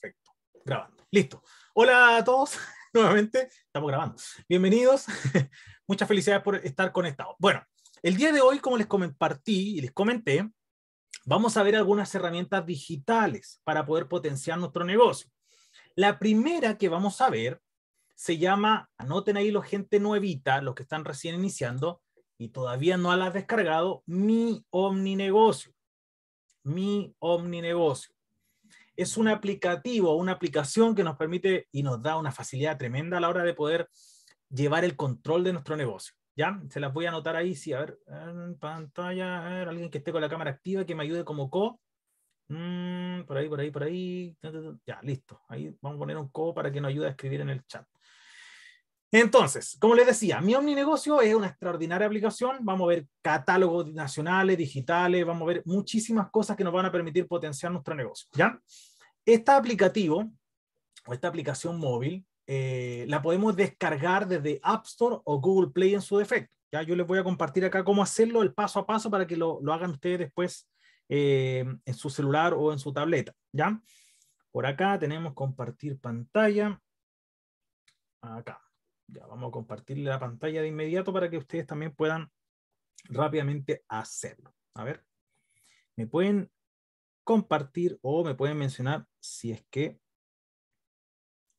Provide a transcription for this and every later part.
Perfecto. Grabando. Listo. Hola a todos. Nuevamente, estamos grabando. Bienvenidos. Muchas felicidades por estar conectados. Bueno, el día de hoy, como les compartí y les comenté, vamos a ver algunas herramientas digitales para poder potenciar nuestro negocio. La primera que vamos a ver se llama, anoten ahí los gente nuevita, los que están recién iniciando y todavía no las has descargado, mi omni negocio. Mi omni negocio es un aplicativo, una aplicación que nos permite y nos da una facilidad tremenda a la hora de poder llevar el control de nuestro negocio. ¿Ya? Se las voy a anotar ahí, sí, a ver, en pantalla, alguien que esté con la cámara activa, que me ayude como co. Mm, por ahí, por ahí, por ahí. Ya, listo. Ahí vamos a poner un co para que nos ayude a escribir en el chat. Entonces, como les decía, mi Omninegocio es una extraordinaria aplicación. Vamos a ver catálogos nacionales, digitales, vamos a ver muchísimas cosas que nos van a permitir potenciar nuestro negocio, ¿ya? Este aplicativo o esta aplicación móvil eh, la podemos descargar desde App Store o Google Play en su defecto. Ya yo les voy a compartir acá cómo hacerlo el paso a paso para que lo, hagan ustedes después eh, en su celular o en su tableta. ¿ya? Por acá tenemos compartir pantalla. Acá. Ya vamos a compartir la pantalla de inmediato para que ustedes también puedan rápidamente hacerlo. A ver, me pueden compartir o me pueden mencionar si es que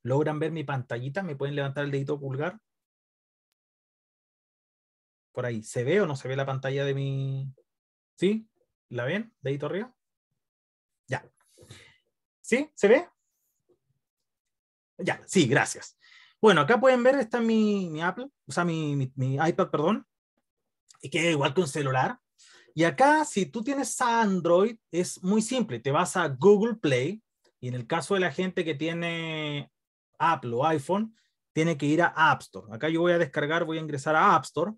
logran ver mi pantallita, me pueden levantar el dedito pulgar. Por ahí, ¿se ve o no se ve la pantalla de mi... ¿Sí? ¿La ven? Dedito arriba. Ya. ¿Sí? ¿Se ve? Ya, sí, gracias. Bueno, acá pueden ver, está mi, mi Apple, o sea, mi, mi iPad, perdón, y que igual que un celular, y acá, si tú tienes Android, es muy simple. Te vas a Google Play y en el caso de la gente que tiene Apple o iPhone, tiene que ir a App Store. Acá yo voy a descargar, voy a ingresar a App Store,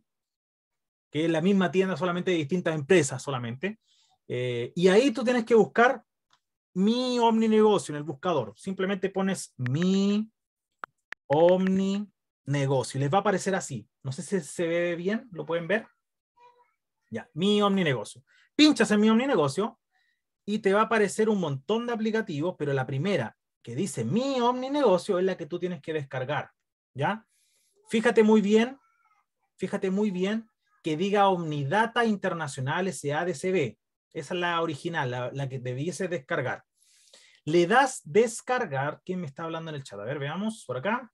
que es la misma tienda solamente de distintas empresas solamente. Eh, y ahí tú tienes que buscar mi Omni Negocio en el buscador. Simplemente pones mi Omni Negocio. Les va a aparecer así. No sé si se ve bien, lo pueden ver. Ya, mi Negocio. Pinchas en mi Omni Negocio y te va a aparecer un montón de aplicativos, pero la primera que dice mi Negocio es la que tú tienes que descargar. ¿Ya? Fíjate muy bien, fíjate muy bien que diga Omnidata Internacional SADCB. Esa es la original, la, la que debiese descargar. Le das descargar. ¿Quién me está hablando en el chat? A ver, veamos por acá.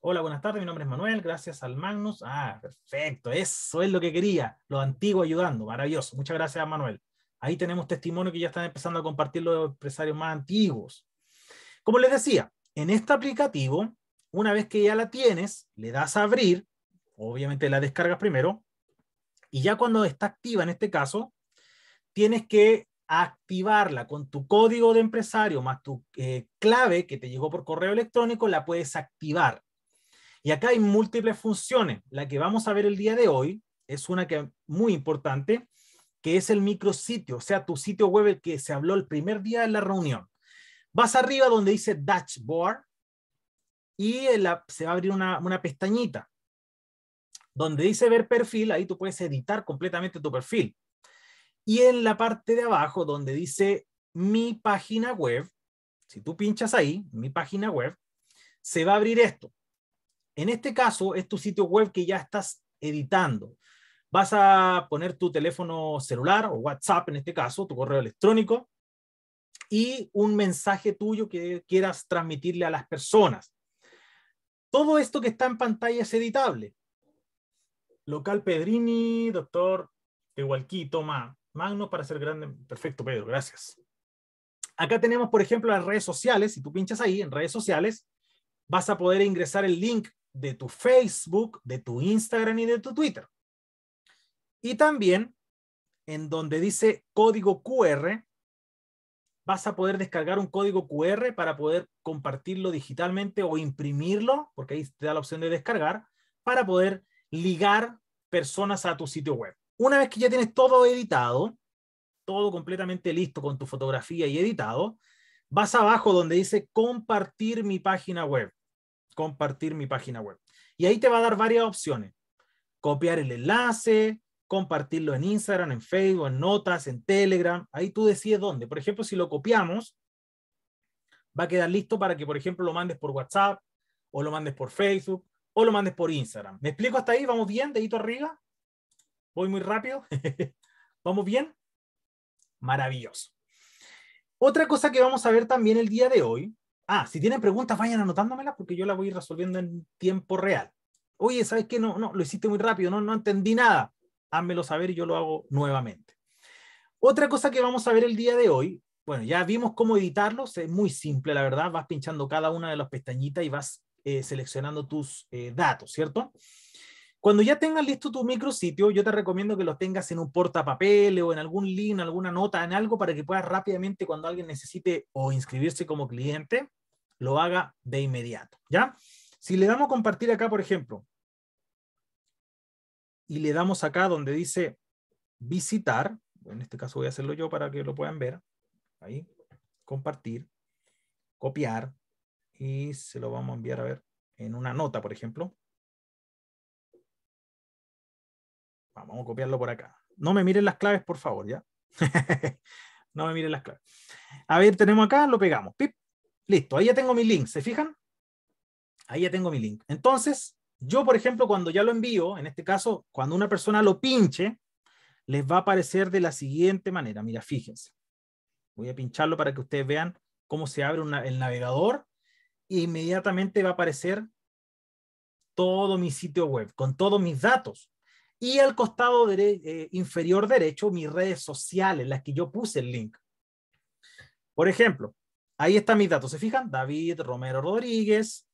Hola, buenas tardes, mi nombre es Manuel, gracias al Magnus. Ah, perfecto, eso es lo que quería, Lo antiguo ayudando, maravilloso. Muchas gracias, Manuel. Ahí tenemos testimonio que ya están empezando a compartir los empresarios más antiguos. Como les decía, en este aplicativo, una vez que ya la tienes, le das a abrir, obviamente la descargas primero, y ya cuando está activa en este caso, tienes que activarla con tu código de empresario más tu eh, clave que te llegó por correo electrónico, la puedes activar. Y acá hay múltiples funciones. La que vamos a ver el día de hoy es una que muy importante, que es el micrositio, o sea, tu sitio web que se habló el primer día de la reunión. Vas arriba donde dice dashboard y se va a abrir una, una pestañita. Donde dice ver perfil, ahí tú puedes editar completamente tu perfil. Y en la parte de abajo donde dice mi página web, si tú pinchas ahí, mi página web, se va a abrir esto. En este caso, es tu sitio web que ya estás editando. Vas a poner tu teléfono celular o WhatsApp, en este caso, tu correo electrónico, y un mensaje tuyo que quieras transmitirle a las personas. Todo esto que está en pantalla es editable. Local Pedrini, doctor Tehualquí, toma Magno para ser grande. Perfecto, Pedro, gracias. Acá tenemos, por ejemplo, las redes sociales. Si tú pinchas ahí en redes sociales, vas a poder ingresar el link de tu Facebook, de tu Instagram y de tu Twitter. Y también en donde dice código QR, vas a poder descargar un código QR para poder compartirlo digitalmente o imprimirlo, porque ahí te da la opción de descargar, para poder ligar personas a tu sitio web. Una vez que ya tienes todo editado, todo completamente listo con tu fotografía y editado, vas abajo donde dice compartir mi página web compartir mi página web. Y ahí te va a dar varias opciones. Copiar el enlace, compartirlo en Instagram, en Facebook, en notas, en Telegram. Ahí tú decides dónde. Por ejemplo, si lo copiamos, va a quedar listo para que, por ejemplo, lo mandes por WhatsApp o lo mandes por Facebook o lo mandes por Instagram. ¿Me explico hasta ahí? ¿Vamos bien? ¿Dedito arriba? ¿Voy muy rápido? ¿Vamos bien? Maravilloso. Otra cosa que vamos a ver también el día de hoy Ah, si tienen preguntas, vayan anotándomelas porque yo las voy resolviendo en tiempo real. Oye, ¿sabes qué? No, no, lo hiciste muy rápido, no, no entendí nada. Házmelo saber y yo lo hago nuevamente. Otra cosa que vamos a ver el día de hoy, bueno, ya vimos cómo editarlos, es muy simple, la verdad, vas pinchando cada una de las pestañitas y vas eh, seleccionando tus eh, datos, ¿cierto? Cuando ya tengas listo tu micrositio, yo te recomiendo que lo tengas en un portapapeles o en algún link, alguna nota, en algo para que puedas rápidamente cuando alguien necesite o inscribirse como cliente, lo haga de inmediato, ¿ya? Si le damos compartir acá, por ejemplo, y le damos acá donde dice visitar, en este caso voy a hacerlo yo para que lo puedan ver, ahí, compartir, copiar, y se lo vamos a enviar, a ver, en una nota, por ejemplo. Vamos a copiarlo por acá. No me miren las claves, por favor, ¿ya? no me miren las claves. A ver, tenemos acá, lo pegamos. Listo, ahí ya tengo mi link, ¿se fijan? Ahí ya tengo mi link. Entonces, yo, por ejemplo, cuando ya lo envío, en este caso, cuando una persona lo pinche, les va a aparecer de la siguiente manera. Mira, fíjense. Voy a pincharlo para que ustedes vean cómo se abre el navegador e inmediatamente va a aparecer todo mi sitio web con todos mis datos. Y al costado eh, inferior derecho, mis redes sociales, las que yo puse el link. Por ejemplo, ahí están mis datos. ¿Se fijan? David Romero Rodríguez.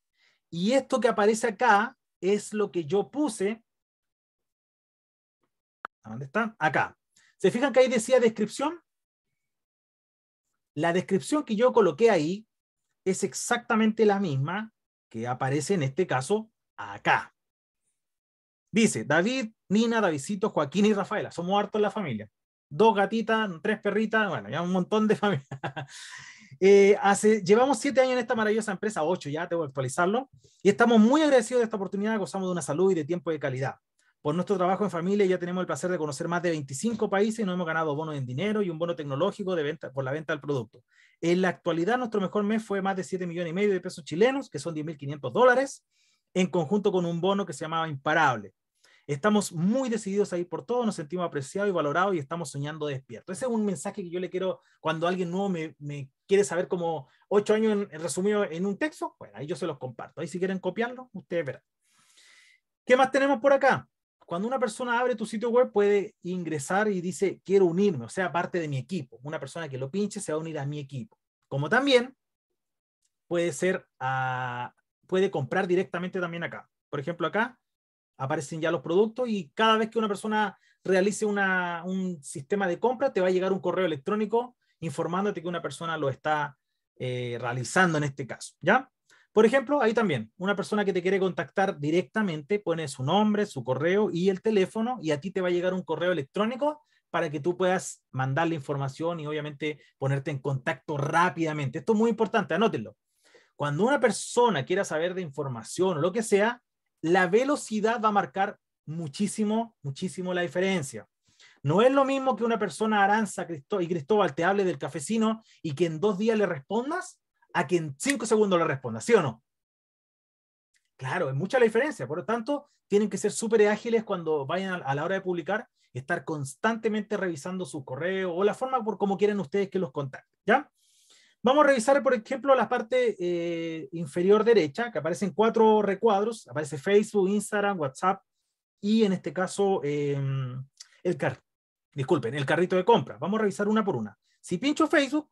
Y esto que aparece acá es lo que yo puse. dónde está? Acá. ¿Se fijan que ahí decía descripción? La descripción que yo coloqué ahí es exactamente la misma que aparece en este caso acá. Dice, David, Nina, Davidito, Joaquín y Rafaela. Somos hartos en la familia. Dos gatitas, tres perritas, bueno, ya un montón de familia. Eh, hace, llevamos siete años en esta maravillosa empresa, ocho ya, tengo que actualizarlo. Y estamos muy agradecidos de esta oportunidad, gozamos de una salud y de tiempo de calidad. Por nuestro trabajo en familia ya tenemos el placer de conocer más de 25 países y nos hemos ganado bonos en dinero y un bono tecnológico de venta, por la venta del producto. En la actualidad, nuestro mejor mes fue más de 7 millones y medio de pesos chilenos, que son 10.500 dólares, en conjunto con un bono que se llamaba Imparable, Estamos muy decididos a ir por todo, nos sentimos apreciados y valorados y estamos soñando despierto Ese es un mensaje que yo le quiero cuando alguien nuevo me, quiere saber como ocho años en, resumido en un texto. Bueno, ahí yo se los comparto. Ahí si quieren copiarlo, ustedes verán. ¿Qué más tenemos por acá? Cuando una persona abre tu sitio web puede ingresar y dice, quiero unirme, o sea, parte de mi equipo. Una persona que lo pinche se va a unir a mi equipo. Como también puede ser, ah, puede comprar directamente también acá. Por ejemplo, acá aparecen ya los productos y cada vez que una persona realice un sistema de compra, te va a llegar un correo electrónico informándote que una persona lo está eh, realizando en este caso, ¿ya? Por ejemplo, ahí también, una persona que te quiere contactar directamente pone su nombre, su correo y el teléfono y a ti te va a llegar un correo electrónico para que tú puedas mandar información y obviamente ponerte en contacto rápidamente. Esto es muy importante, anótenlo. Cuando una persona quiera saber de información o lo que sea, la velocidad va a marcar muchísimo, muchísimo la diferencia. No es lo mismo que una persona Aranza y Cristóbal te hable del cafecino y que en dos días le respondas a que en cinco segundos le respondas, ¿sí o no? Claro, es mucha la diferencia. Por lo tanto, tienen que ser súper ágiles cuando vayan a la hora de publicar estar constantemente revisando su correo o la forma por cómo quieren ustedes que los contacten, ¿ya? Vamos a revisar, por ejemplo, la parte eh, inferior derecha, que aparecen cuatro recuadros. Aparece Facebook, Instagram, WhatsApp y en este caso em, el carrito. Disculpen, el carrito de compra. Vamos a revisar una por una. Si pincho Facebook,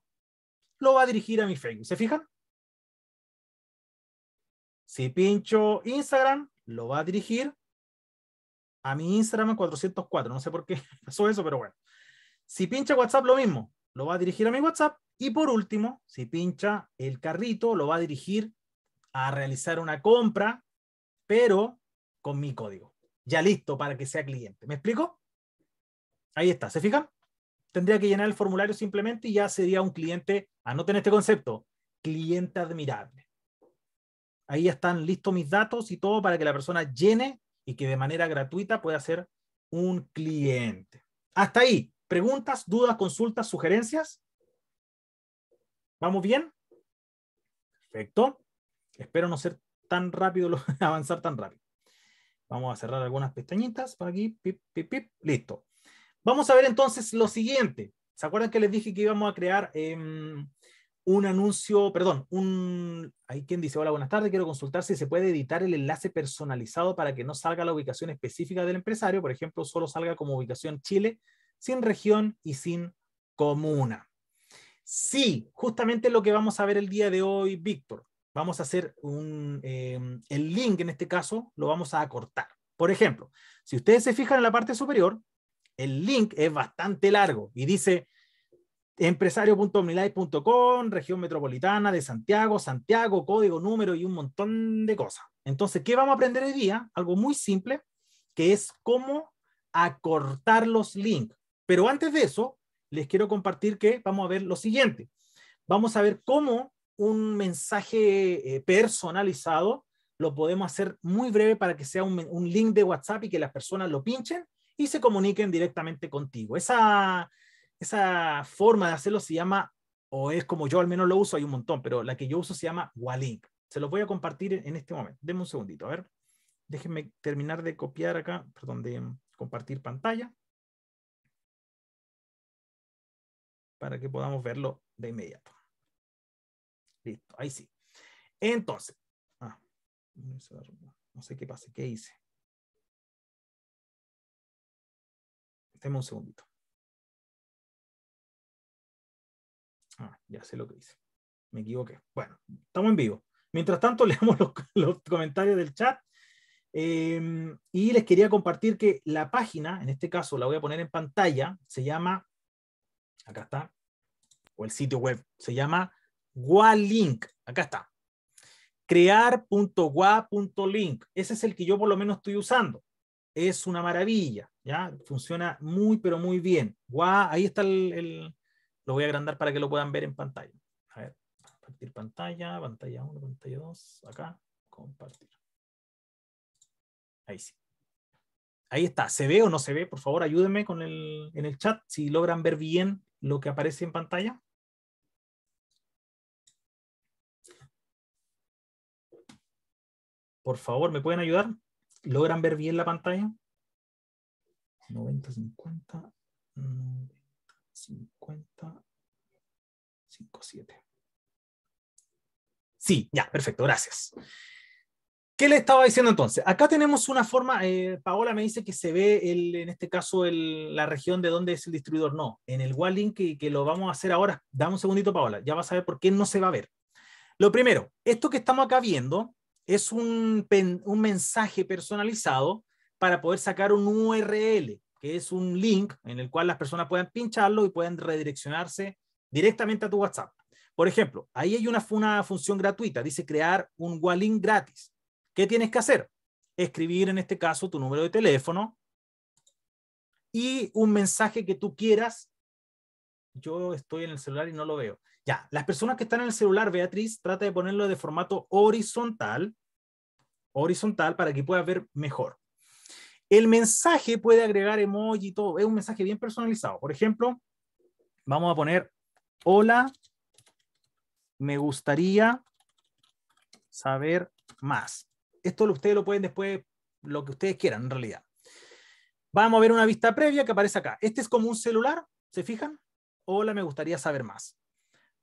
lo va a dirigir a mi Facebook. ¿Se fijan? Si pincho Instagram, lo va a dirigir a mi Instagram en 404. No sé por qué pasó eso, pero bueno. Si pincho WhatsApp, lo mismo lo va a dirigir a mi WhatsApp. Y por último, si pincha el carrito, lo va a dirigir a realizar una compra, pero con mi código. Ya listo para que sea cliente. ¿Me explico? Ahí está, ¿se fijan? Tendría que llenar el formulario simplemente y ya sería un cliente, anoten este concepto, cliente admirable. Ahí están listos mis datos y todo para que la persona llene y que de manera gratuita pueda ser un cliente. Hasta ahí, ¿Preguntas, dudas, consultas, sugerencias? ¿Vamos bien? Perfecto. Espero no ser tan rápido, avanzar tan rápido. Vamos a cerrar algunas pestañitas por aquí. Pip, pip, pip. Listo. Vamos a ver entonces lo siguiente. ¿Se acuerdan que les dije que íbamos a crear em, un anuncio, perdón, un... Hay quien dice, hola, buenas tardes, quiero consultar si se puede editar el enlace personalizado para que no salga la ubicación específica del empresario, por ejemplo, solo salga como ubicación Chile sin región y sin comuna. Sí, justamente lo que vamos a ver el día de hoy, Víctor. Vamos a hacer un, eh, el link, en este caso, lo vamos a acortar. Por ejemplo, si ustedes se fijan en la parte superior, el link es bastante largo y dice empresario.omnilife.com, región metropolitana de Santiago, Santiago, código, número y un montón de cosas. Entonces, ¿qué vamos a aprender hoy día? Algo muy simple, que es cómo acortar los links. Pero antes de eso, les quiero compartir que vamos a ver lo siguiente. Vamos a ver cómo un mensaje eh, personalizado lo podemos hacer muy breve para que sea un, link de WhatsApp y que las personas lo pinchen y se comuniquen directamente contigo. Esa, esa forma de hacerlo se llama, o es como yo al menos lo uso, hay un montón, pero la que yo uso se llama Walink. Se los voy a compartir en este momento. Deme un segundito, a ver. Déjenme terminar de copiar acá, perdón, de compartir pantalla. para que podamos verlo de inmediato. Listo, ahí sí. Entonces, ah, no sé qué pasa, ¿qué hice? Deme un segundito. Ah, ya sé lo que hice. Me equivoqué. Bueno, estamos en vivo. Mientras tanto, leamos los, comentarios del chat. Em, y les quería compartir que la página, en este caso la voy a poner en pantalla, se llama acá está, o el sitio web, se llama gualink. acá está, Crear.gua.link ese es el que yo por lo menos estoy usando, es una maravilla, ¿ya? Funciona muy, pero muy bien. Gua, ahí está el, lo voy a agrandar para que lo puedan ver en pantalla. A ver, compartir pantalla, pantalla 1, pantalla 2, acá, compartir. Ahí sí. Ahí está. ¿Se ve o no se ve? Por favor, ayúdenme con el, en el chat si logran ver bien lo que aparece en pantalla? Por favor, ¿me pueden ayudar? ¿Logran ver bien la pantalla? 90, 50, 90, 50, 5, 7. Sí, ya, perfecto, gracias. ¿Qué le estaba diciendo entonces? Acá tenemos una forma, eh, Paola me dice que se ve en este caso la región de donde es el distribuidor. No, en el Wallink que, que lo vamos a hacer ahora. Dame un segundito, Paola, ya vas a ver por qué no se va a ver. Lo primero, esto que estamos acá viendo es un, mensaje personalizado para poder sacar un URL, que es un link en el cual las personas puedan pincharlo y pueden redireccionarse directamente a tu WhatsApp. Por ejemplo, ahí hay una, una función gratuita, dice crear un Wallink gratis. ¿Qué tienes que hacer? Escribir en este caso tu número de teléfono y un mensaje que tú quieras. Yo estoy en el celular y no lo veo. Ya, las personas que están en el celular, Beatriz, trata de ponerlo de formato horizontal, horizontal para que puedas ver mejor. El mensaje puede agregar emoji y todo, es un mensaje bien personalizado. Por ejemplo, vamos a poner, hola, me gustaría saber más esto ustedes lo pueden después, lo que ustedes quieran en realidad. Vamos a ver una vista previa que aparece acá. Este es como un celular, ¿se fijan? Hola, me gustaría saber más.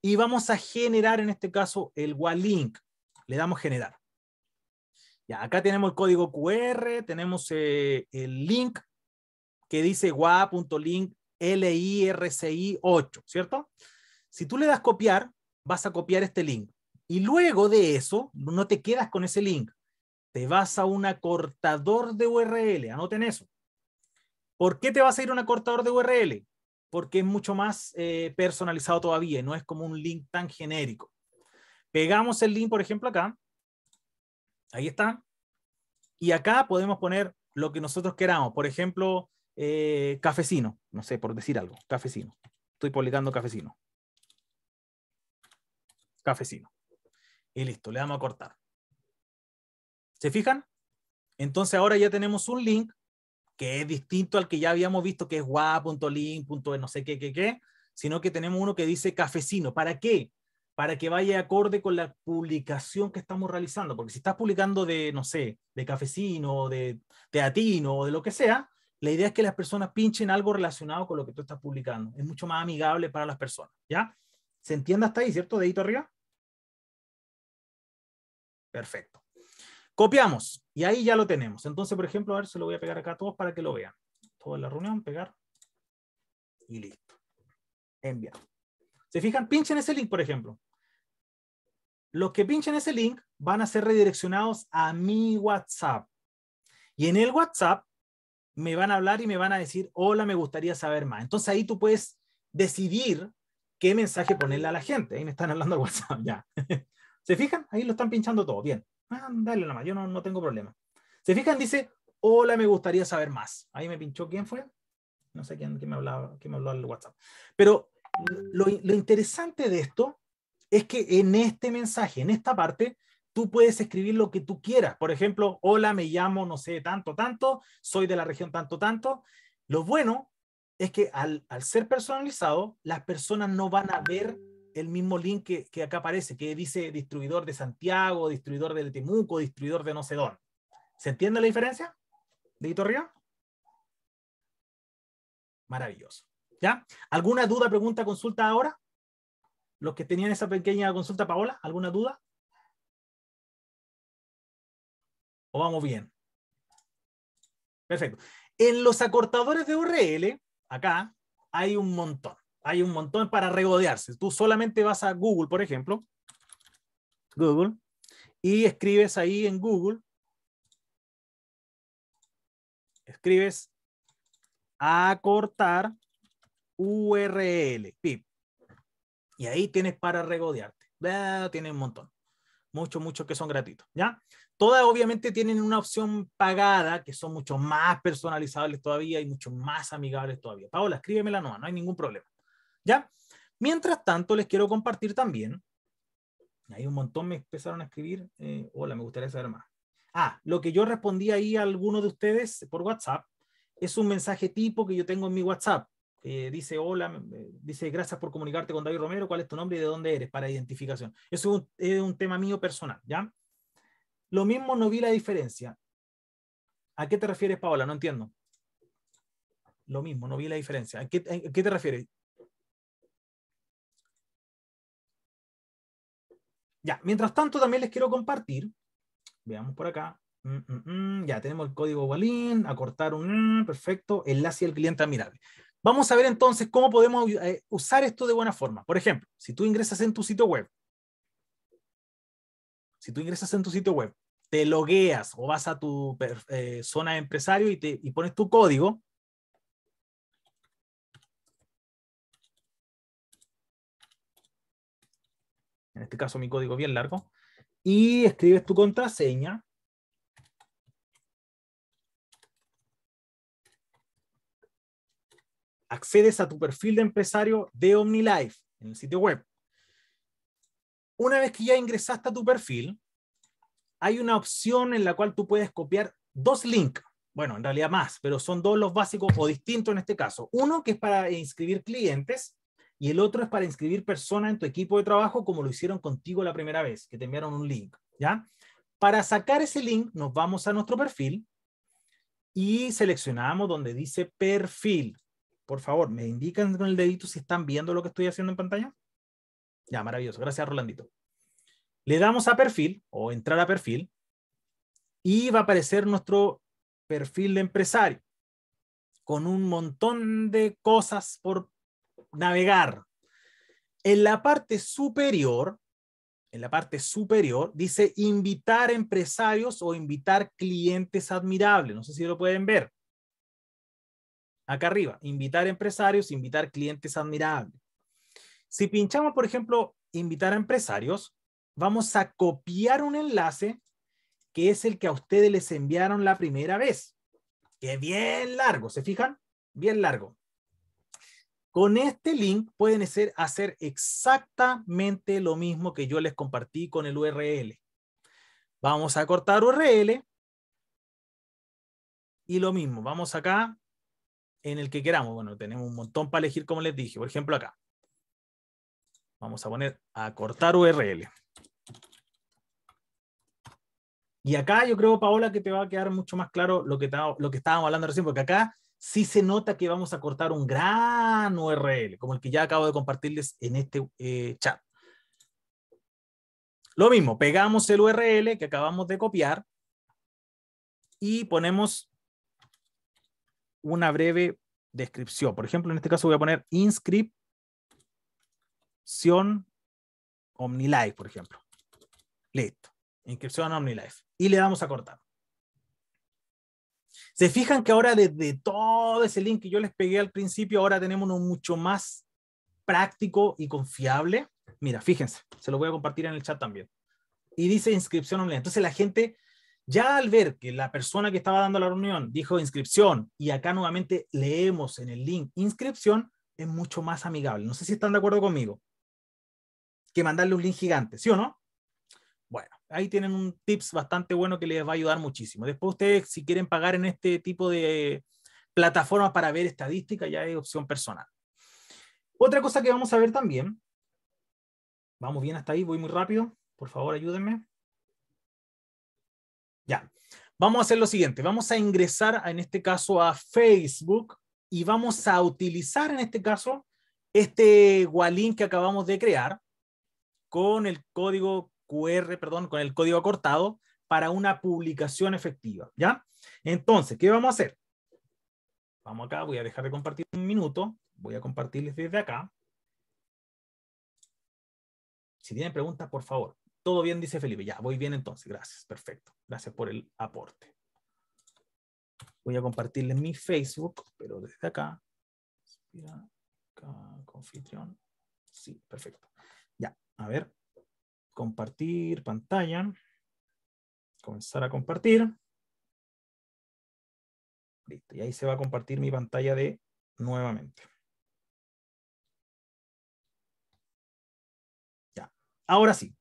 Y vamos a generar en este caso el WA-Link. Le damos generar. Ya, acá tenemos el código QR, tenemos eh, el link que dice wa.link i 8, ¿cierto? Si tú le das copiar, vas a copiar este link. Y luego de eso, no te quedas con ese link. Te vas a un acortador de URL, anoten eso. ¿Por qué te vas a ir a un acortador de URL? Porque es mucho más eh, personalizado todavía, no es como un link tan genérico. Pegamos el link, por ejemplo, acá. Ahí está. Y acá podemos poner lo que nosotros queramos. Por ejemplo, eh, cafecino. No sé, por decir algo. Cafecino. Estoy publicando cafecino. Cafecino. Y listo, le damos a cortar. ¿Se fijan? Entonces ahora ya tenemos un link que es distinto al que ya habíamos visto, que es gua.link, no sé qué, qué, qué, sino que tenemos uno que dice cafecino. ¿Para qué? Para que vaya acorde con la publicación que estamos realizando. Porque si estás publicando de, no sé, de cafecino, de teatino o de lo que sea, la idea es que las personas pinchen algo relacionado con lo que tú estás publicando. Es mucho más amigable para las personas, ¿ya? ¿Se entiende hasta ahí, cierto? Dedito arriba. Perfecto. Copiamos y ahí ya lo tenemos. Entonces, por ejemplo, a ver, se lo voy a pegar acá a todos para que lo vean. Toda la reunión, pegar y listo. Enviar. ¿Se fijan? Pinchen ese link, por ejemplo. Los que pinchen ese link van a ser redireccionados a mi WhatsApp. Y en el WhatsApp me van a hablar y me van a decir, hola, me gustaría saber más. Entonces ahí tú puedes decidir qué mensaje ponerle a la gente. Ahí me están hablando al WhatsApp ya. ¿Se fijan? Ahí lo están pinchando todo. Bien. Dale más, yo no, no tengo problema. ¿Se fijan? Dice, hola, me gustaría saber más. Ahí me pinchó quién fue. No sé quién, me, hablaba, quién me habló al WhatsApp. Pero lo, lo interesante de esto es que en este mensaje, en esta parte, tú puedes escribir lo que tú quieras. Por ejemplo, hola, me llamo, no sé, tanto, tanto, soy de la región tanto, tanto. Lo bueno es que al, al ser personalizado, las personas no van a ver el mismo link que, acá aparece, que dice distribuidor de Santiago, distribuidor del Temuco, distribuidor de no sé dónde. ¿Se entiende la diferencia? ¿De Maravilloso. ¿Ya? ¿Alguna duda, pregunta, consulta ahora? Los que tenían esa pequeña consulta, Paola, ¿alguna duda? ¿O vamos bien? Perfecto. En los acortadores de URL, acá, hay un montón hay un montón para regodearse. Tú solamente vas a Google, por ejemplo, Google, y escribes ahí en Google, escribes acortar URL, Y ahí tienes para regodearte. Tiene un montón. Muchos, muchos que son gratuitos, ¿ya? Todas obviamente tienen una opción pagada, que son mucho más personalizables todavía y mucho más amigables todavía. Paola, la nueva. no hay ningún problema. ¿Ya? Mientras tanto, les quiero compartir también. Hay un montón me empezaron a escribir. Eh, hola, me gustaría saber más. Ah, lo que yo respondí ahí a alguno de ustedes por WhatsApp es un mensaje tipo que yo tengo en mi WhatsApp. dice hola, dice gracias por comunicarte con David Romero, cuál es tu nombre y de dónde eres para identificación. Eso es un, tema mío personal, ¿ya? Lo mismo no vi la diferencia. ¿A qué te refieres, Paola? No entiendo. Lo mismo, no vi la diferencia. a qué te refieres? Ya, mientras tanto también les quiero compartir, veamos por acá, mm, mm, mm, ya tenemos el código Walin, acortar un perfecto, enlace al cliente admirable. Vamos a ver entonces cómo podemos eh, usar esto de buena forma. Por ejemplo, si tú ingresas en tu sitio web, si tú ingresas en tu sitio web, te logueas o vas a tu eh, zona de empresario y, te, y pones tu código, en este caso mi código bien largo, y escribes tu contraseña. Accedes a tu perfil de empresario de OmniLife en el sitio web. Una vez que ya ingresaste a tu perfil, hay una opción en la cual tú puedes copiar dos links. Bueno, en realidad más, pero son dos los básicos o distintos en este caso. Uno que es para inscribir clientes y el otro es para inscribir personas en tu equipo de trabajo como lo hicieron contigo la primera vez, que te enviaron un link, ¿ya? Para sacar ese link nos vamos a nuestro perfil y seleccionamos donde dice perfil. Por favor, ¿me indican con el dedito si están viendo lo que estoy haciendo en pantalla? Ya, maravilloso. Gracias, Rolandito. Le damos a perfil o entrar a perfil y va a aparecer nuestro perfil de empresario con un montón de cosas por navegar. En la parte superior, en la parte superior, dice invitar empresarios o invitar clientes admirables. No sé si lo pueden ver. Acá arriba, invitar empresarios, invitar clientes admirables. Si pinchamos, por ejemplo, invitar a empresarios, vamos a copiar un enlace que es el que a ustedes les enviaron la primera vez, que es bien largo, ¿se fijan? Bien largo. Con este link pueden hacer, exactamente lo mismo que yo les compartí con el URL. Vamos a cortar URL. Y lo mismo, vamos acá en el que queramos. Bueno, tenemos un montón para elegir, como les dije. Por ejemplo, acá. Vamos a poner a cortar URL. Y acá yo creo, Paola, que te va a quedar mucho más claro lo que estábamos hablando recién, porque acá sí se nota que vamos a cortar un gran URL, como el que ya acabo de compartirles en este eh, chat. Lo mismo, pegamos el URL que acabamos de copiar y ponemos una breve descripción. Por ejemplo, en este caso voy a poner inscripción OmniLife, por ejemplo. Listo. Inscripción OmniLife. Y le damos a cortar. Se fijan que ahora desde todo ese link que yo les pegué al principio, ahora tenemos uno mucho más práctico y confiable. Mira, fíjense, se lo voy a compartir en el chat también. Y dice inscripción online. Entonces la gente, ya al ver que la persona que estaba dando la reunión dijo inscripción y acá nuevamente leemos en el link inscripción, es mucho más amigable. No sé si están de acuerdo conmigo. Que mandarle un link gigante, ¿sí o no? ahí tienen un tips bastante bueno que les va a ayudar muchísimo. Después ustedes, si quieren pagar en este tipo de plataformas para ver estadísticas, ya es opción personal. Otra cosa que vamos a ver también, vamos bien hasta ahí, voy muy rápido, por favor ayúdenme. Ya, vamos a hacer lo siguiente, vamos a ingresar en este caso a Facebook y vamos a utilizar en este caso este Walin que acabamos de crear con el código QR, perdón, con el código acortado para una publicación efectiva, ¿ya? Entonces, ¿qué vamos a hacer? Vamos acá, voy a dejar de compartir un minuto, voy a compartirles desde acá. Si tienen preguntas, por favor. Todo bien, dice Felipe. Ya, voy bien entonces. Gracias, perfecto. Gracias por el aporte. Voy a compartirles mi Facebook, pero desde acá. Sí, perfecto. Ya, a ver compartir pantalla. Comenzar a compartir. Listo. Y ahí se va a compartir mi pantalla de nuevamente. Ya. Ahora sí.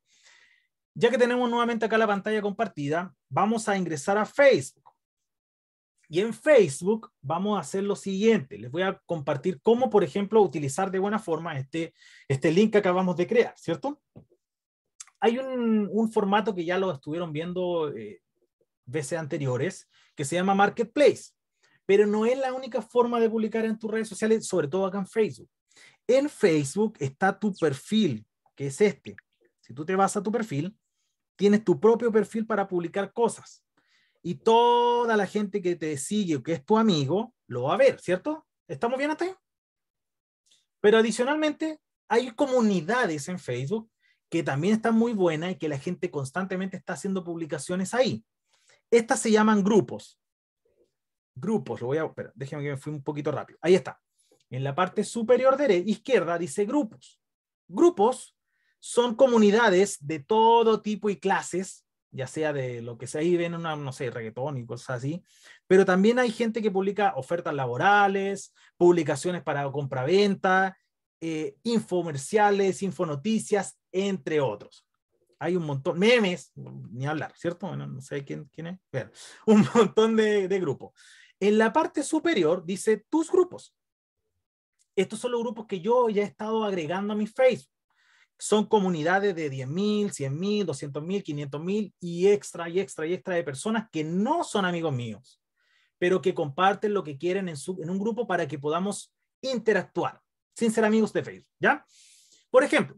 Ya que tenemos nuevamente acá la pantalla compartida, vamos a ingresar a Facebook. Y en Facebook vamos a hacer lo siguiente. Les voy a compartir cómo, por ejemplo, utilizar de buena forma este, este link que acabamos de crear, ¿cierto? hay un, formato que ya lo estuvieron viendo eh, veces anteriores, que se llama Marketplace, pero no es la única forma de publicar en tus redes sociales, sobre todo acá en Facebook. En Facebook está tu perfil, que es este. Si tú te vas a tu perfil, tienes tu propio perfil para publicar cosas. Y toda la gente que te sigue o que es tu amigo lo va a ver, ¿cierto? ¿Estamos bien hasta ahí? Pero adicionalmente, hay comunidades en Facebook que también está muy buena y que la gente constantemente está haciendo publicaciones ahí. Estas se llaman grupos. Grupos, lo voy a... que me fui un poquito rápido. Ahí está. En la parte superior derecha, izquierda dice grupos. Grupos son comunidades de todo tipo y clases, ya sea de lo que sea, ahí ven una, no sé, reggaetón y cosas así, pero también hay gente que publica ofertas laborales, publicaciones para compra-venta, eh, infomerciales, infonoticias, entre otros. Hay un montón, memes, ni hablar, ¿cierto? no sé quién, quién es, un montón de, grupos. En la parte superior dice tus grupos. Estos son los grupos que yo ya he estado agregando a mi Facebook. Son comunidades de 10.000, 100.000, 200.000, 500.000 y extra y extra y extra de personas que no son amigos míos, pero que comparten lo que quieren en un grupo para que podamos interactuar sin ser amigos de Facebook, ¿ya? Por ejemplo,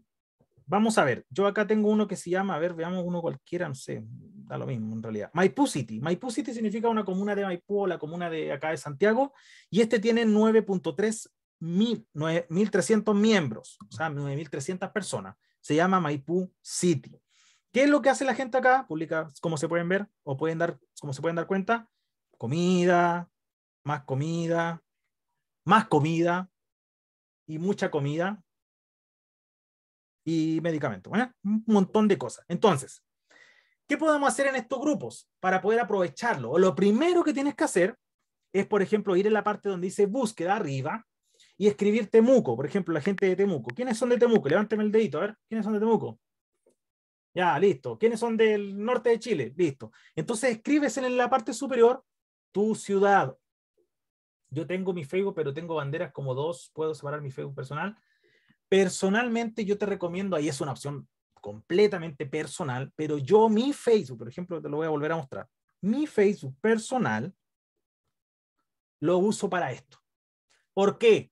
vamos a ver, yo acá tengo uno que se llama, a ver, veamos uno cualquiera, no sé, da lo mismo en realidad. Maipú City. Maipú City significa una comuna de Maipú o la comuna de acá de Santiago, y este tiene 9.3 mil, 9.300 miembros, o sea, 9.300 personas. Se llama Maipú City. ¿Qué es lo que hace la gente acá? Publica, como se pueden ver, o pueden dar, como se pueden dar cuenta, comida, más comida, más comida, y mucha comida y medicamentos, ¿eh? un montón de cosas. Entonces, ¿qué podemos hacer en estos grupos para poder aprovecharlo? Lo primero que tienes que hacer es, por ejemplo, ir en la parte donde dice búsqueda arriba y escribir Temuco, por ejemplo, la gente de Temuco. ¿Quiénes son de Temuco? Levánteme el dedito, a ver, ¿quiénes son de Temuco? Ya, listo. ¿Quiénes son del norte de Chile? Listo. Entonces escribes en la parte superior tu ciudad yo tengo mi Facebook, pero tengo banderas como dos, puedo separar mi Facebook personal. Personalmente yo te recomiendo, ahí es una opción completamente personal, pero yo mi Facebook, por ejemplo, te lo voy a volver a mostrar, mi Facebook personal lo uso para esto. ¿Por qué?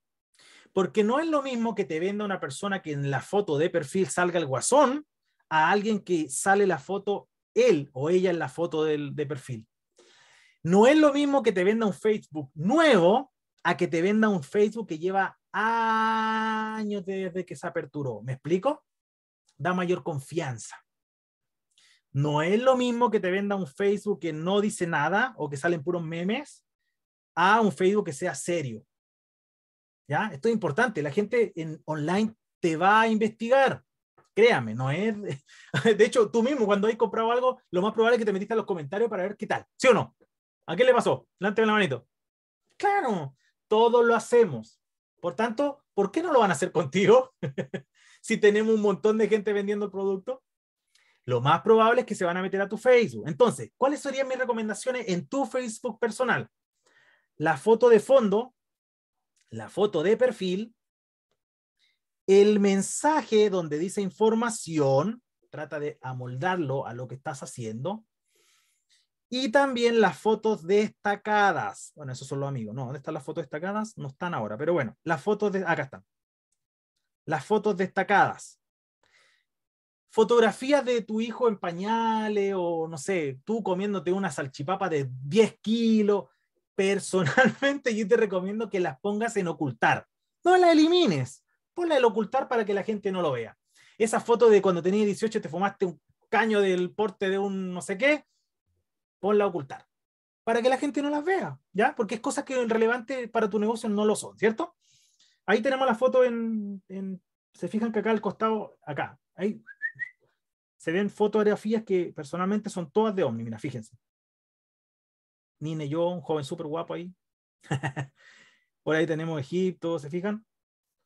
Porque no es lo mismo que te venda una persona que en la foto de perfil salga el guasón a alguien que sale la foto él o ella en la foto de perfil. No es lo mismo que te venda un Facebook nuevo a que te venda un Facebook que lleva años desde que se aperturó. ¿Me explico? Da mayor confianza. No es lo mismo que te venda un Facebook que no dice nada o que salen puros memes a un Facebook que sea serio. ¿Ya? Esto es importante. La gente en online te va a investigar. Créame, no es. De hecho, tú mismo, cuando hay comprado algo, lo más probable es que te metiste a los comentarios para ver qué tal. ¿Sí o no? ¿A qué le pasó? Lánteme la manito. Claro, todos lo hacemos. Por tanto, ¿por qué no lo van a hacer contigo? si tenemos un montón de gente vendiendo el producto, lo más probable es que se van a meter a tu Facebook. Entonces, ¿cuáles serían mis recomendaciones en tu Facebook personal? La foto de fondo, la foto de perfil, el mensaje donde dice información, trata de amoldarlo a lo que estás haciendo, y también las fotos destacadas. Bueno, esos son los amigos. No, ¿dónde están las fotos destacadas? No están ahora, pero bueno, las fotos Acá están. Las fotos destacadas. Fotografías de tu hijo en pañales o, no sé, tú comiéndote una salchipapa de 10 kilos. Personalmente yo te recomiendo que las pongas en ocultar. No las elimines. Ponla en ocultar para que la gente no lo vea. Esa foto de cuando tenías 18 te fumaste un caño del porte de un no sé qué ponla ocultar, para que la gente no las vea, ¿ya? Porque es cosas que relevantes para tu negocio no lo son, ¿cierto? Ahí tenemos la foto en, se fijan que acá al costado, acá, ahí se ven fotografías que personalmente son todas de Omni, mira, fíjense. Nine yo, un joven súper guapo ahí. Por ahí tenemos Egipto, ¿se fijan?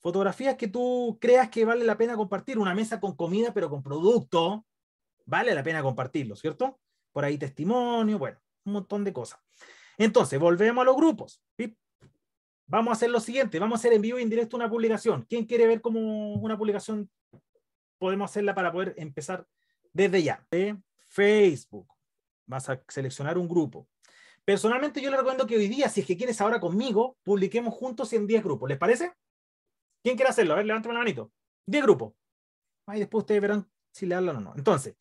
Fotografías que tú creas que vale la pena compartir, una mesa con comida pero con producto, vale la pena compartirlo, ¿cierto? por ahí testimonio, bueno, un montón de cosas. Entonces, volvemos a los grupos. Vamos a hacer lo siguiente, vamos a hacer en vivo y e en directo una publicación. ¿Quién quiere ver cómo una publicación podemos hacerla para poder empezar desde ya? Facebook, vas a seleccionar un grupo. Personalmente yo le recomiendo que hoy día, si es que quieres ahora conmigo, publiquemos juntos en 10 grupos. ¿Les parece? ¿Quién quiere hacerlo? A ver, levántame la manito. 10 grupos. Ahí después ustedes verán si le hablan o no. Entonces,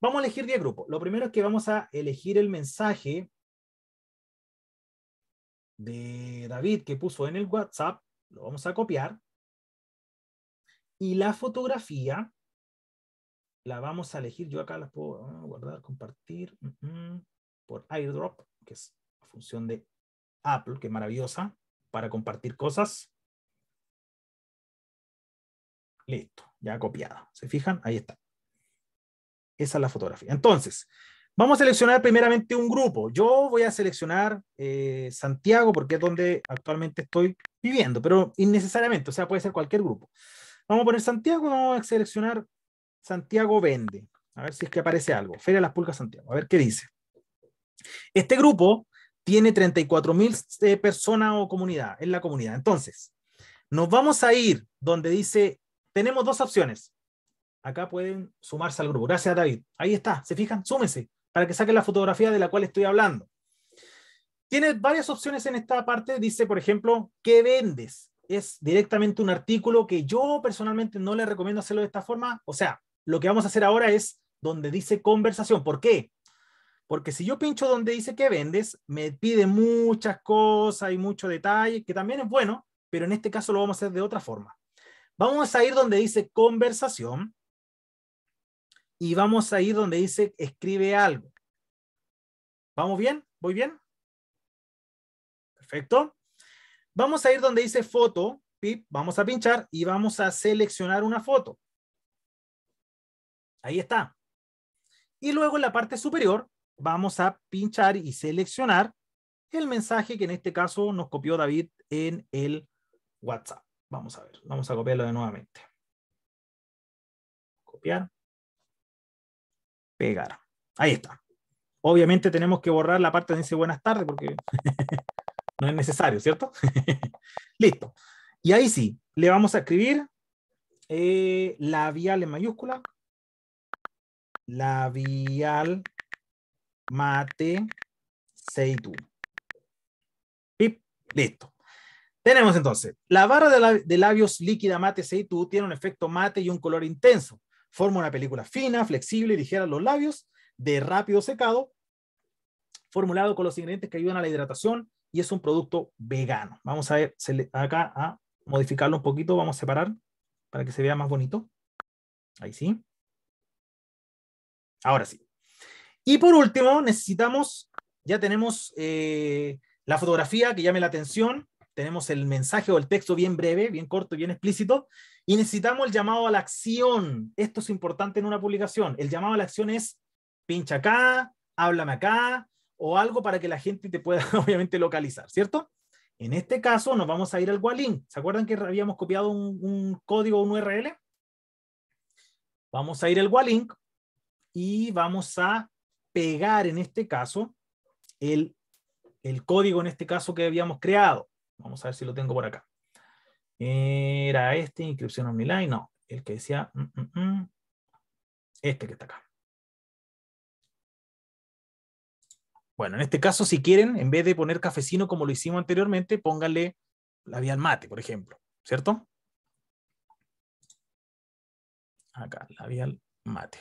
Vamos a elegir 10 grupos. Lo primero es que vamos a elegir el mensaje de David que puso en el WhatsApp. Lo vamos a copiar. Y la fotografía la vamos a elegir. Yo acá las puedo ah, guardar, compartir por airdrop, que es la función de Apple, que es maravillosa para compartir cosas. Listo, ya copiado. ¿Se fijan? Ahí está. Esa es la fotografía. Entonces, vamos a seleccionar primeramente un grupo. Yo voy a seleccionar eh, Santiago porque es donde actualmente estoy viviendo, pero innecesariamente, o sea, puede ser cualquier grupo. Vamos a poner Santiago, vamos a seleccionar Santiago Vende. A ver si es que aparece algo. Feria las Pulgas Santiago. A ver qué dice. Este grupo tiene 34 mil eh, personas o comunidad, en la comunidad. Entonces, nos vamos a ir donde dice, tenemos dos opciones acá pueden sumarse al grupo. Gracias, David. Ahí está, ¿se fijan? Súmense para que saquen la fotografía de la cual estoy hablando. Tiene varias opciones en esta parte. Dice, por ejemplo, ¿qué vendes? Es directamente un artículo que yo personalmente no le recomiendo hacerlo de esta forma. O sea, lo que vamos a hacer ahora es donde dice conversación. ¿Por qué? Porque si yo pincho donde dice ¿Qué vendes, me pide muchas cosas y mucho detalle, que también es bueno, pero en este caso lo vamos a hacer de otra forma. Vamos a ir donde dice conversación y vamos a ir donde dice escribe algo. ¿Vamos bien? ¿Voy bien? Perfecto. Vamos a ir donde dice foto, pip, vamos a pinchar y vamos a seleccionar una foto. Ahí está. Y luego en la parte superior vamos a pinchar y seleccionar el mensaje que en este caso nos copió David en el WhatsApp. Vamos a ver, vamos a copiarlo de nuevamente. Copiar pegar. Ahí está. Obviamente tenemos que borrar la parte de dice buenas tardes porque no es necesario, ¿cierto? Listo. Y ahí sí, le vamos a escribir eh, labial en mayúscula, labial mate seitu. listo. Tenemos entonces, la barra de, labios líquida mate seitu tiene un efecto mate y un color intenso. Forma una película fina, flexible y ligera en los labios, de rápido secado, formulado con los ingredientes que ayudan a la hidratación y es un producto vegano. Vamos a ver acá a modificarlo un poquito, vamos a separar para que se vea más bonito. Ahí sí. Ahora sí. Y por último, necesitamos, ya tenemos eh, la fotografía que llame la atención, tenemos el mensaje o el texto bien breve, bien corto, bien explícito, y necesitamos el llamado a la acción. Esto es importante en una publicación. El llamado a la acción es pincha acá, háblame acá, o algo para que la gente te pueda obviamente localizar, ¿cierto? En este caso nos vamos a ir al Walink. ¿Se acuerdan que habíamos copiado un, código, un URL? Vamos a ir al Walink y vamos a pegar en este caso el, el código, en este caso que habíamos creado. Vamos a ver si lo tengo por acá. Era este, inscripción online, no. El que decía, mm, mm, mm, este que está acá. Bueno, en este caso, si quieren, en vez de poner cafecino como lo hicimos anteriormente, pónganle la mate, por ejemplo, ¿cierto? Acá, la mate.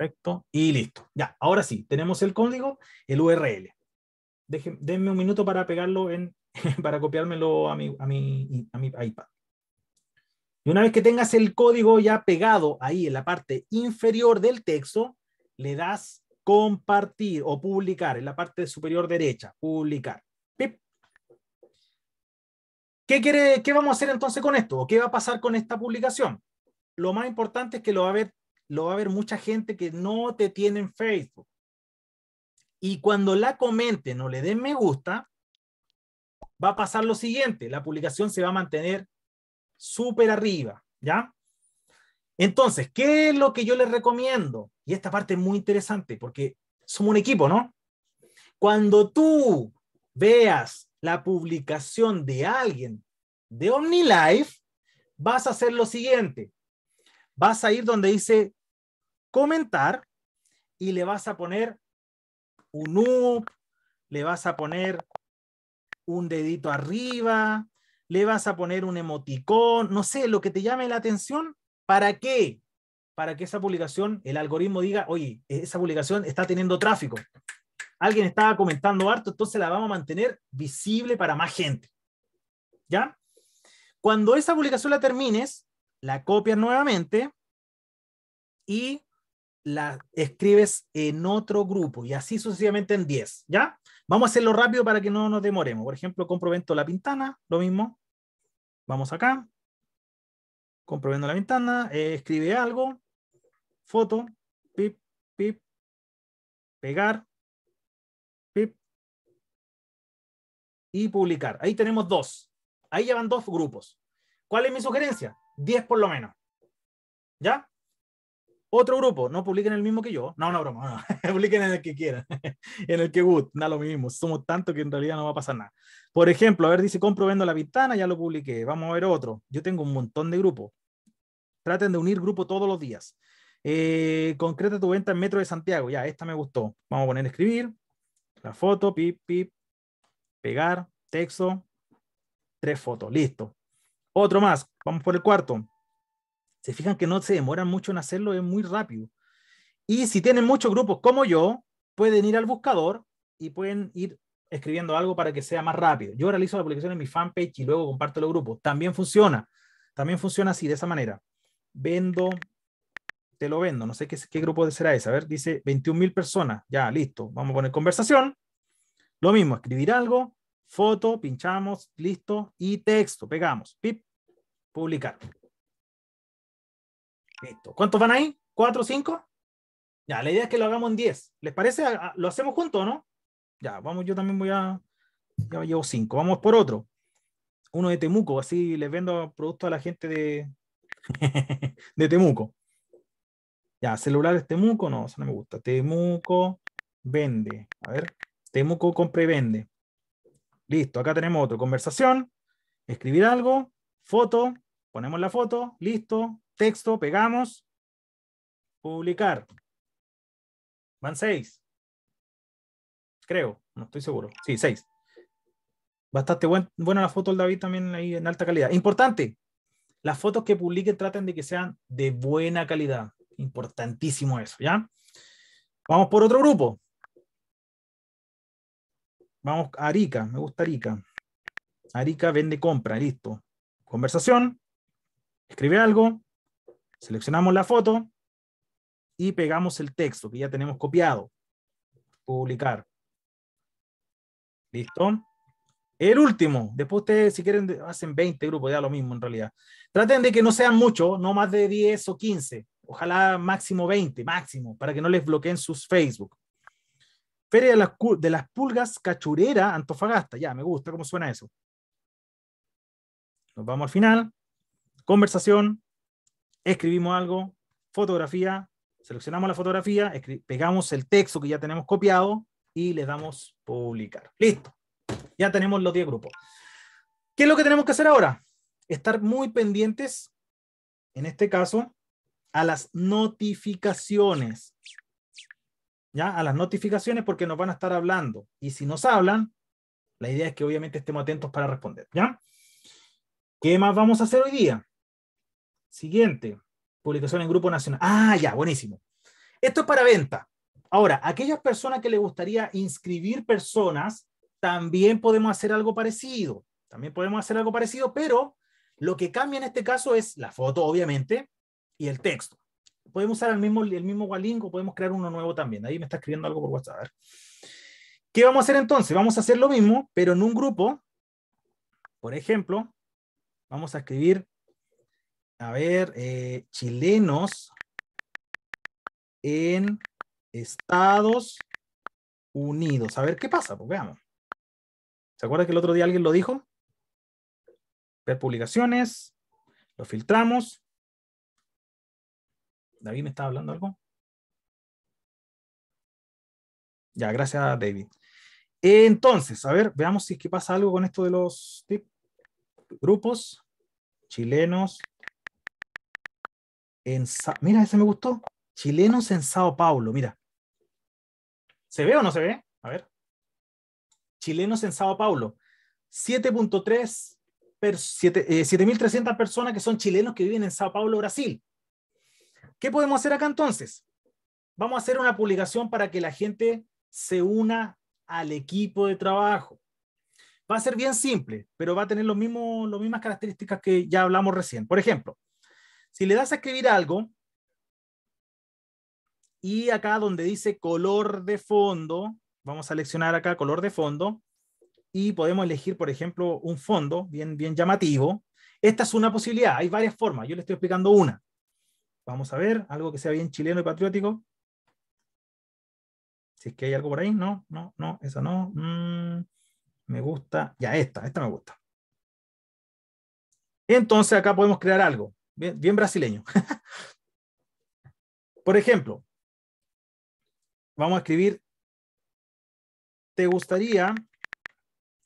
Perfecto. Y listo. Ya, ahora sí, tenemos el código, el URL. denme un minuto para pegarlo en, para copiármelo a mi, a, mi, iPad. Y una vez que tengas el código ya pegado ahí en la parte inferior del texto, le das compartir o publicar en la parte superior derecha, publicar. ¿Qué, quiere, ¿Qué vamos a hacer entonces con esto? ¿O qué va a pasar con esta publicación? Lo más importante es que lo va a ver lo va a ver mucha gente que no te tiene en Facebook. Y cuando la comenten o le den me gusta, va a pasar lo siguiente, la publicación se va a mantener súper arriba, ¿ya? Entonces, ¿qué es lo que yo les recomiendo? Y esta parte es muy interesante porque somos un equipo, ¿no? Cuando tú veas la publicación de alguien de OmniLife, vas a hacer lo siguiente. Vas a ir donde dice comentar y le vas a poner un up, le vas a poner un dedito arriba, le vas a poner un emoticón, no sé, lo que te llame la atención, ¿para qué? Para que esa publicación, el algoritmo diga, oye, esa publicación está teniendo tráfico. Alguien estaba comentando harto, entonces la vamos a mantener visible para más gente. ¿Ya? Cuando esa publicación la termines, la copias nuevamente y la escribes en otro grupo y así sucesivamente en 10, ¿ya? Vamos a hacerlo rápido para que no nos demoremos. Por ejemplo, comprobento la pintana, lo mismo. Vamos acá. comprobando la pintana, eh, escribe algo, foto, pip, pip, pegar, pip, y publicar. Ahí tenemos dos. Ahí llevan dos grupos. ¿Cuál es mi sugerencia? diez por lo menos. ¿Ya? Otro grupo, no publiquen el mismo que yo. No, no, broma, publiquen en el que quieran, en el que gusten, da lo mismo. Somos tanto que en realidad no va a pasar nada. Por ejemplo, a ver, dice, compro, vendo la ventana, ya lo publiqué. Vamos a ver otro. Yo tengo un montón de grupos. Traten de unir grupo todos los días. Eh, concreta tu venta en Metro de Santiago. Ya, esta me gustó. Vamos a poner escribir, la foto, pip, pip, pegar, texto, tres fotos, listo. Otro más, vamos por el cuarto. Se fijan que no se demoran mucho en hacerlo, es muy rápido. Y si tienen muchos grupos como yo, pueden ir al buscador y pueden ir escribiendo algo para que sea más rápido. Yo realizo la publicación en mi fanpage y luego comparto los grupos. También funciona. También funciona así, de esa manera. Vendo, te lo vendo. No sé qué, qué grupo será ese. A ver, dice mil personas. Ya, listo. Vamos a poner conversación. Lo mismo, escribir algo, foto, pinchamos, listo, y texto, pegamos, pip, publicar. Listo. ¿Cuántos van ahí? ¿Cuatro, cinco? Ya, la idea es que lo hagamos en diez. ¿Les parece? ¿Lo hacemos juntos o no? Ya, vamos, yo también voy a... Ya llevo cinco. Vamos por otro. Uno de Temuco, así les vendo productos a la gente de... de Temuco. Ya, celulares Temuco, no, eso no me gusta. Temuco vende. A ver, Temuco compra y vende. Listo, acá tenemos otro. Conversación, escribir algo, foto, ponemos la foto, listo. Texto, pegamos. Publicar. Van seis. Creo, no estoy seguro. Sí, seis. Bastante buena la foto del David también ahí en alta calidad. Importante, las fotos que publiquen traten de que sean de buena calidad. Importantísimo eso, ¿ya? Vamos por otro grupo. Vamos a Arica, me gusta Arica. Arica vende compra, listo. Conversación, escribe algo, Seleccionamos la foto y pegamos el texto que ya tenemos copiado. Publicar. ¿Listo? El último. Después ustedes, si quieren, hacen 20 grupos, ya lo mismo en realidad. Traten de que no sean muchos, no más de 10 o 15. Ojalá máximo 20, máximo, para que no les bloqueen sus Facebook. Feria de las, de las Pulgas Cachurera, Antofagasta. Ya, me gusta cómo suena eso. Nos vamos al final. Conversación, escribimos algo, fotografía, seleccionamos la fotografía, pegamos el texto que ya tenemos copiado y le damos publicar. Listo. Ya tenemos los 10 grupos. ¿Qué es lo que tenemos que hacer ahora? Estar muy pendientes, en este caso, a las notificaciones. ¿Ya? A las notificaciones porque nos van a estar hablando. Y si nos hablan, la idea es que obviamente estemos atentos para responder. ¿Ya? ¿Qué más vamos a hacer hoy día? Siguiente, publicación en Grupo Nacional. Ah, ya, buenísimo. Esto es para venta. Ahora, aquellas personas que le gustaría inscribir personas, también podemos hacer algo parecido. También podemos hacer algo parecido, pero lo que cambia en este caso es la foto, obviamente, y el texto. Podemos usar el mismo, el mismo o podemos crear uno nuevo también. Ahí me está escribiendo algo por WhatsApp. ¿Qué vamos a hacer entonces? Vamos a hacer lo mismo, pero en un grupo. Por ejemplo, vamos a escribir a ver, eh, chilenos en Estados Unidos. A ver qué pasa, pues veamos. ¿Se acuerda que el otro día alguien lo dijo? Ver publicaciones, lo filtramos. David, ¿me estaba hablando algo? Ya, gracias, David. Entonces, a ver, veamos si es que pasa algo con esto de los grupos chilenos mira, ese me gustó. Chilenos en Sao Paulo, mira. ¿Se ve o no se ve? A ver. Chilenos en Sao Paulo. 7.3, 7.300 eh, personas que son chilenos que viven en Sao Paulo, Brasil. ¿Qué podemos hacer acá entonces? Vamos a hacer una publicación para que la gente se una al equipo de trabajo. Va a ser bien simple, pero va a tener los mismos, las mismas características que ya hablamos recién. Por ejemplo, si le das a escribir algo, y acá donde dice color de fondo, vamos a seleccionar acá color de fondo, y podemos elegir, por ejemplo, un fondo bien, bien llamativo. Esta es una posibilidad, hay varias formas, yo le estoy explicando una. Vamos a ver, algo que sea bien chileno y patriótico. Si es que hay algo por ahí, no, no, no, eso no. Mm, me gusta, ya esta, esta me gusta. Entonces acá podemos crear algo bien, brasileño. Por ejemplo, vamos a escribir, ¿te gustaría?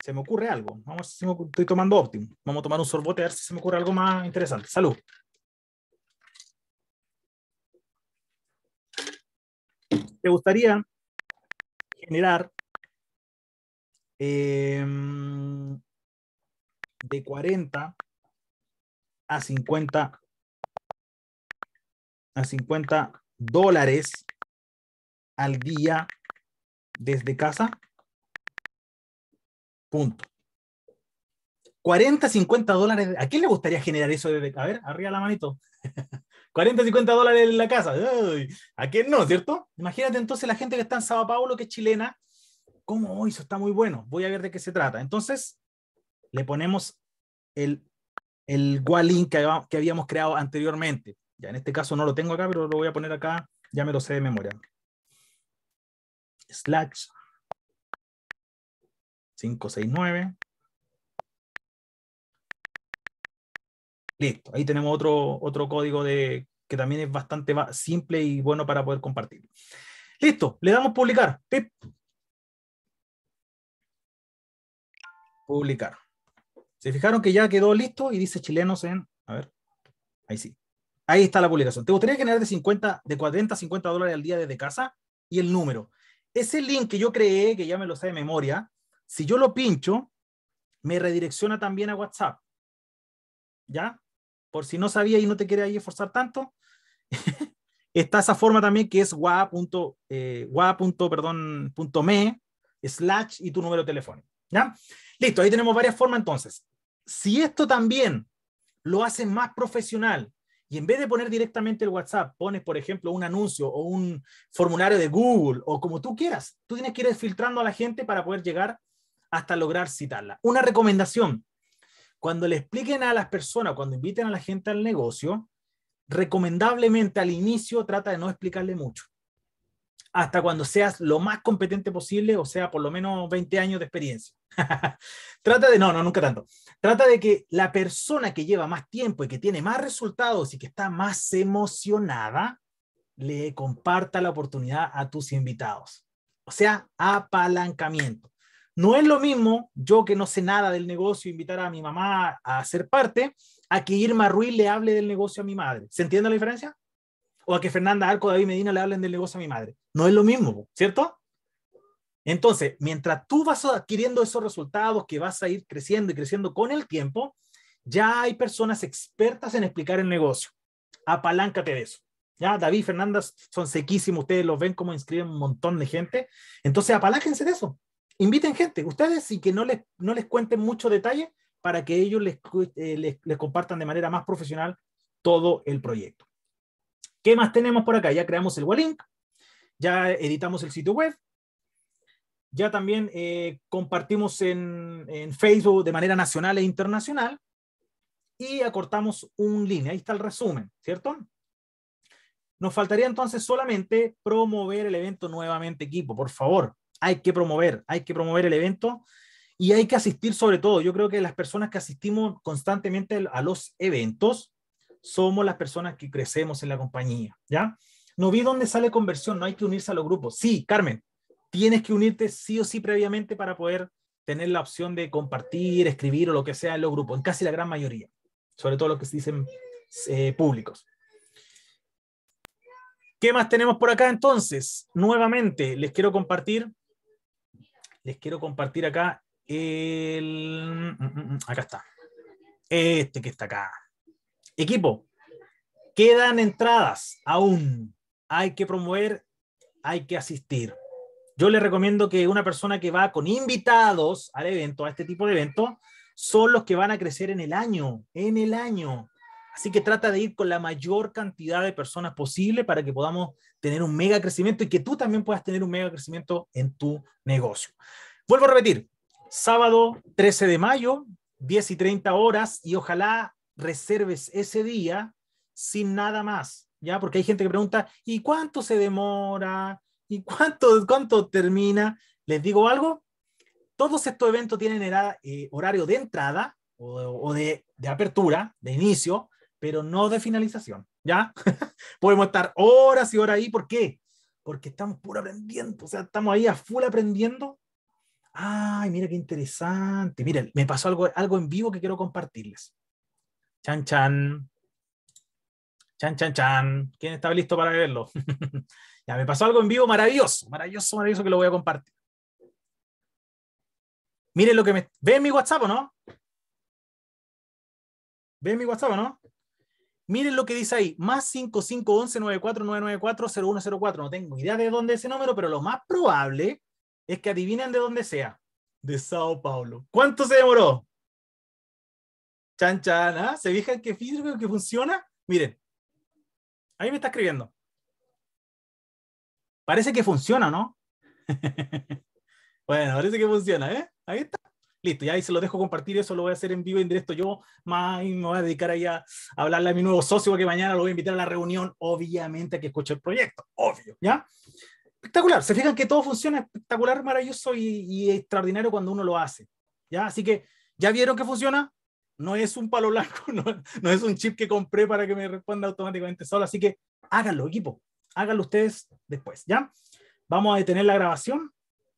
Se me ocurre algo. Vamos, estoy tomando óptimo. Vamos a tomar un sorbote a ver si se me ocurre algo más interesante. Salud. ¿Te gustaría generar em, de 40 a 50 a 50 dólares al día desde casa. Punto. 40, 50 dólares. ¿A quién le gustaría generar eso? Desde, a ver, arriba la manito. 40, 50 dólares en la casa. ¿A quién no, cierto? Imagínate entonces la gente que está en Sao Paulo, que es chilena. ¿Cómo? eso está muy bueno. Voy a ver de qué se trata. Entonces, le ponemos el, el que habíamos creado anteriormente. Ya en este caso no lo tengo acá, pero lo voy a poner acá, ya me lo sé de memoria. Slash 569. Listo, ahí tenemos otro, otro código de, que también es bastante simple y bueno para poder compartir. Listo, le damos publicar. Publicar. Se fijaron que ya quedó listo y dice chilenos en, a ver, ahí sí. Ahí está la publicación. ¿Te gustaría generar de, de 40 50 dólares al día desde casa? Y el número. Ese link que yo creé, que ya me lo sé de memoria, si yo lo pincho, me redirecciona también a WhatsApp. ¿Ya? Por si no sabía y no te quería ahí esforzar tanto, está esa forma también que es wa.me eh, slash y tu número de teléfono. ¿Ya? Listo, ahí tenemos varias formas entonces. Si esto también lo hace más profesional, y en vez de poner directamente el WhatsApp, pones, por ejemplo, un anuncio o un formulario de Google o como tú quieras. Tú tienes que ir filtrando a la gente para poder llegar hasta lograr citarla. Una recomendación. Cuando le expliquen a las personas, cuando inviten a la gente al negocio, recomendablemente al inicio trata de no explicarle mucho hasta cuando seas lo más competente posible, o sea, por lo menos 20 años de experiencia. Trata de, no, no, nunca tanto. Trata de que la persona que lleva más tiempo y que tiene más resultados y que está más emocionada, le comparta la oportunidad a tus invitados. O sea, apalancamiento. No es lo mismo yo que no sé nada del negocio, invitar a mi mamá a ser parte, a que Irma Ruiz le hable del negocio a mi madre. ¿Se entiende la diferencia? o a que Fernanda Arco David Medina le hablen del negocio a mi madre. No es lo mismo, ¿cierto? Entonces, mientras tú vas adquiriendo esos resultados que vas a ir creciendo y creciendo con el tiempo, ya hay personas expertas en explicar el negocio. Apaláncate de eso. Ya, David, Fernanda, son sequísimos. Ustedes los ven como inscriben un montón de gente. Entonces, apalánquense de eso. Inviten gente. Ustedes y que no les, no les cuenten mucho detalle para que ellos les eh, compartan de manera más profesional todo el proyecto. ¿Qué más tenemos por acá? Ya creamos el Wallink, ya editamos el sitio web, ya también eh, compartimos en, Facebook de manera nacional e internacional y acortamos un link. Ahí está el resumen, ¿cierto? Nos faltaría entonces solamente promover el evento nuevamente, equipo, por favor. Hay que promover, hay que promover el evento y hay que asistir sobre todo. Yo creo que las personas que asistimos constantemente a los eventos, somos las personas que crecemos en la compañía, ¿ya? No vi dónde sale conversión, no hay que unirse a los grupos. Sí, Carmen, tienes que unirte sí o sí previamente para poder tener la opción de compartir, escribir o lo que sea en los grupos, en casi la gran mayoría, sobre todo los que se dicen eh, públicos. ¿Qué más tenemos por acá entonces? Nuevamente, les quiero compartir, les quiero compartir acá el, mm, mm, mm, acá está, este que está acá, Equipo, quedan entradas aún. Hay que promover, hay que asistir. Yo les recomiendo que una persona que va con invitados al evento, a este tipo de evento, son los que van a crecer en el año, en el año. Así que trata de ir con la mayor cantidad de personas posible para que podamos tener un mega crecimiento y que tú también puedas tener un mega crecimiento en tu negocio. Vuelvo a repetir, sábado 13 de mayo, 10 y 30 horas y ojalá reserves ese día sin nada más, ¿ya? Porque hay gente que pregunta, ¿y cuánto se demora? ¿Y cuánto, cuánto termina? ¿Les digo algo? Todos estos eventos tienen eh, horario de entrada o, de, apertura, de inicio, pero no de finalización, ¿ya? Podemos estar horas y horas ahí, ¿por qué? Porque estamos puro aprendiendo, o sea, estamos ahí a full aprendiendo. Ay, mira qué interesante. Miren, me pasó algo, algo en vivo que quiero compartirles. Chan, chan. Chan, chan, chan. ¿Quién estaba listo para verlo? ya me pasó algo en vivo maravilloso, maravilloso, maravilloso que lo voy a compartir. Miren lo que me. ¿Ven mi WhatsApp o no? ¿Ven mi WhatsApp no? Miren lo que dice ahí, más 5511-94994-0104. No tengo idea de dónde es ese número, pero lo más probable es que adivinen de dónde sea. De Sao Paulo. ¿Cuánto se demoró? Chan, chan, ¿ah? ¿Se fijan que que funciona? Miren, ahí me está escribiendo. Parece que funciona, ¿no? bueno, parece que funciona, ¿eh? Ahí está. Listo, ya ahí se lo dejo compartir, eso lo voy a hacer en vivo, en directo yo, más me voy a dedicar ahí a, hablarle a mi nuevo socio, que mañana lo voy a invitar a la reunión, obviamente, a que escuche el proyecto, obvio, ¿ya? Espectacular, se fijan que todo funciona espectacular, maravilloso y extraordinario cuando uno lo hace, ¿ya? Así que, ¿ya vieron que funciona? no es un palo blanco, no, es un chip que compré para que me responda automáticamente solo. Así que háganlo, equipo. Háganlo ustedes después, ¿ya? Vamos a detener la grabación